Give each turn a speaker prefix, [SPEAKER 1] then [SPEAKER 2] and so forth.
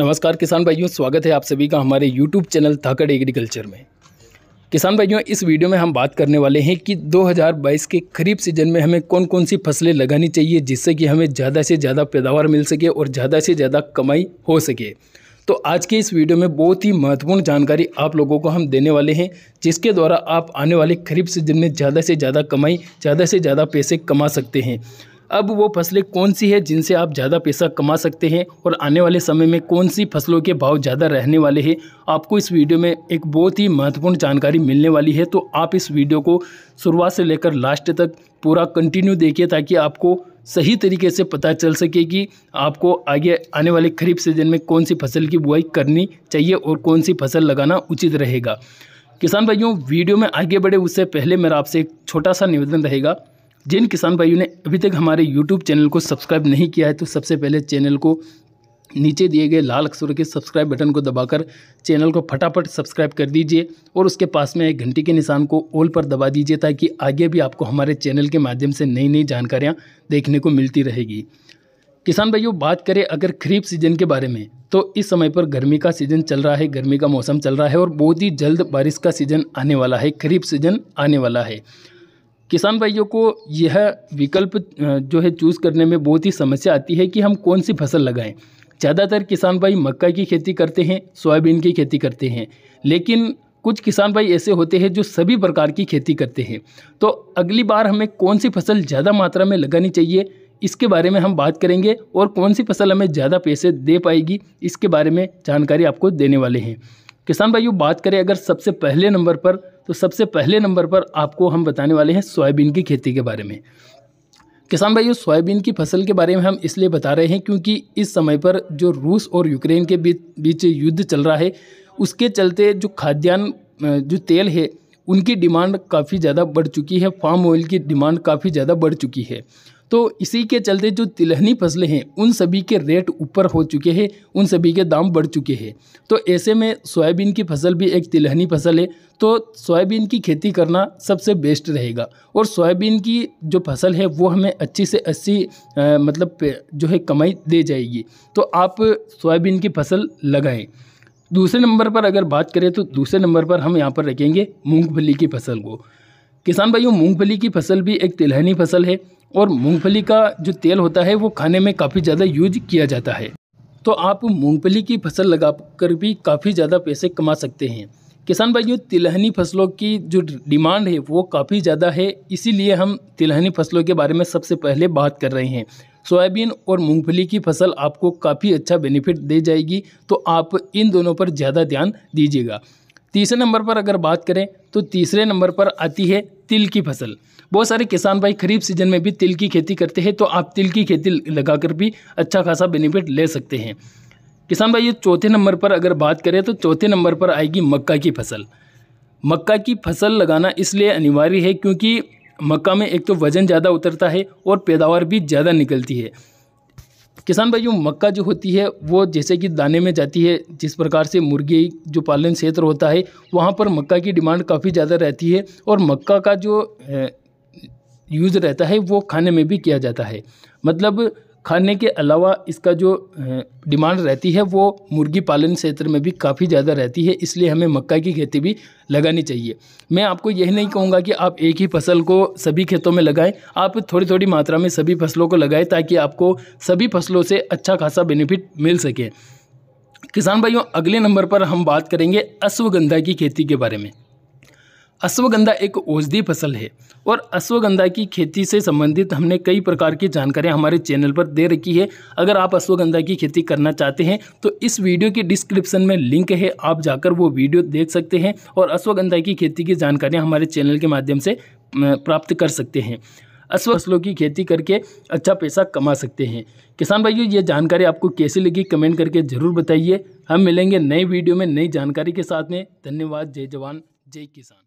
[SPEAKER 1] नमस्कार किसान भाइयों स्वागत है आप सभी का हमारे YouTube चैनल धाकड़ एग्रीकल्चर में किसान भाइयों इस वीडियो में हम बात करने वाले हैं कि 2022 के खरीफ सीजन में हमें कौन कौन सी फसलें लगानी चाहिए जिससे कि हमें ज़्यादा से ज़्यादा पैदावार मिल सके और ज़्यादा से ज़्यादा कमाई हो सके तो आज के इस वीडियो में बहुत ही महत्वपूर्ण जानकारी आप लोगों को हम देने वाले हैं जिसके द्वारा आप आने वाले खरीफ सीजन में ज़्यादा से ज़्यादा कमाई ज़्यादा से ज़्यादा पैसे कमा सकते हैं अब वो फसलें कौन सी है जिनसे आप ज़्यादा पैसा कमा सकते हैं और आने वाले समय में कौन सी फसलों के भाव ज़्यादा रहने वाले हैं आपको इस वीडियो में एक बहुत ही महत्वपूर्ण जानकारी मिलने वाली है तो आप इस वीडियो को शुरुआत से लेकर लास्ट तक पूरा कंटिन्यू देखिए ताकि आपको सही तरीके से पता चल सके कि आपको आगे आने वाले खरीफ सीजन में कौन सी फसल की बुआई करनी चाहिए और कौन सी फसल लगाना उचित रहेगा किसान भाइयों वीडियो में आगे बढ़े उससे पहले मेरा आपसे एक छोटा सा निवेदन रहेगा जिन किसान भाइयों ने अभी तक हमारे यूट्यूब चैनल को सब्सक्राइब नहीं किया है तो सबसे पहले चैनल को नीचे दिए गए लाल अक्षर के सब्सक्राइब बटन को दबाकर चैनल को फटाफट सब्सक्राइब कर दीजिए और उसके पास में एक घंटी के निशान को ऑल पर दबा दीजिए ताकि आगे भी आपको हमारे चैनल के माध्यम से नई नई जानकारियाँ देखने को मिलती रहेगी किसान भाइयों बात करें अगर खरीफ सीजन के बारे में तो इस समय पर गर्मी का सीज़न चल रहा है गर्मी का मौसम चल रहा है और बहुत ही जल्द बारिश का सीज़न आने वाला है खरीफ सीजन आने वाला है किसान भाइयों को यह विकल्प जो है चूज़ करने में बहुत ही समस्या आती है कि हम कौन सी फसल लगाएं ज़्यादातर किसान भाई मक्का की खेती करते हैं सोयाबीन की खेती करते हैं लेकिन कुछ किसान भाई ऐसे होते हैं जो सभी प्रकार की खेती करते हैं तो अगली बार हमें कौन सी फसल ज़्यादा मात्रा में लगानी चाहिए इसके बारे में हम बात करेंगे और कौन सी फसल हमें ज़्यादा पैसे दे पाएगी इसके बारे में जानकारी आपको देने वाले हैं किसान भाइयों बात करें अगर सबसे पहले नंबर पर तो सबसे पहले नंबर पर आपको हम बताने वाले हैं सोयाबीन की खेती के बारे में किसान भाइयों सोयाबीन की फसल के बारे में हम इसलिए बता रहे हैं क्योंकि इस समय पर जो रूस और यूक्रेन के बीच बीच युद्ध चल रहा है उसके चलते जो खाद्यान्न जो तेल है उनकी डिमांड काफ़ी ज़्यादा बढ़ चुकी है फार्म ऑयल की डिमांड काफ़ी ज़्यादा बढ़ चुकी है तो इसी के चलते जो तिलहनी फसलें हैं उन सभी के रेट ऊपर हो चुके हैं उन सभी के दाम बढ़ चुके हैं तो ऐसे में सोयाबीन की फसल भी एक तिलहनी फसल है तो सोयाबीन की खेती करना सबसे बेस्ट रहेगा और सोयाबीन की जो फसल है वो हमें अच्छी से अच्छी मतलब जो है कमाई दे जाएगी तो आप सोयाबीन की फसल लगाएं दूसरे नंबर पर अगर बात करें तो दूसरे नंबर पर हम यहाँ पर रखेंगे मूँगफली की फसल को किसान भाइयों मूँगफली की फसल भी एक तिलहनी फसल है और मूंगफली का जो तेल होता है वो खाने में काफ़ी ज़्यादा यूज किया जाता है तो आप मूंगफली की फसल लगा कर भी काफ़ी ज़्यादा पैसे कमा सकते हैं किसान भाइयों तिलहनी फसलों की जो डिमांड है वो काफ़ी ज़्यादा है इसीलिए हम तिलहनी फसलों के बारे में सबसे पहले बात कर रहे हैं सोयाबीन और मूंगफली की फसल आपको काफ़ी अच्छा बेनिफिट दे जाएगी तो आप इन दोनों पर ज़्यादा ध्यान दीजिएगा तीसरे नंबर पर अगर बात करें तो तीसरे नंबर पर आती है तिल की फसल बहुत सारे किसान भाई खरीफ सीजन में भी तिल की खेती करते हैं तो आप तिल की खेती लगाकर भी अच्छा खासा बेनिफिट ले सकते हैं किसान भाई ये चौथे नंबर पर अगर बात करें तो चौथे नंबर पर आएगी मक्का की फसल मक्का की फसल लगाना इसलिए अनिवार्य है क्योंकि मक्का में एक तो वज़न ज़्यादा उतरता है और पैदावार भी ज़्यादा निकलती है किसान भाइयों मक्का जो होती है वो जैसे कि दाने में जाती है जिस प्रकार से मुर्गी जो पालन क्षेत्र होता है वहाँ पर मक्का की डिमांड काफ़ी ज़्यादा रहती है और मक्का का जो यूज़ रहता है वो खाने में भी किया जाता है मतलब खाने के अलावा इसका जो डिमांड रहती है वो मुर्गी पालन क्षेत्र में भी काफ़ी ज़्यादा रहती है इसलिए हमें मक्का की खेती भी लगानी चाहिए मैं आपको यही नहीं कहूँगा कि आप एक ही फसल को सभी खेतों में लगाएं आप थोड़ी थोड़ी मात्रा में सभी फसलों को लगाएं ताकि आपको सभी फसलों से अच्छा खासा बेनिफिट मिल सके किसान भाइयों अगले नंबर पर हम बात करेंगे अश्वगंधा की खेती के बारे में अश्वगंधा एक औषधि फसल है और अश्वगंधा की खेती से संबंधित हमने कई प्रकार की जानकारियां हमारे चैनल पर दे रखी है अगर आप अश्वगंधा की खेती करना चाहते हैं तो इस वीडियो की डिस्क्रिप्शन में लिंक है आप जाकर वो वीडियो देख सकते हैं और अश्वगंधा की खेती की जानकारियाँ हमारे चैनल के माध्यम से प्राप्त कर सकते हैं अश्व फसलों की खेती करके अच्छा पैसा कमा सकते हैं किसान भाइयों ये जानकारी आपको कैसी लगी कमेंट करके ज़रूर बताइए हम मिलेंगे नए वीडियो में नई जानकारी के साथ में धन्यवाद जय जवान जय किसान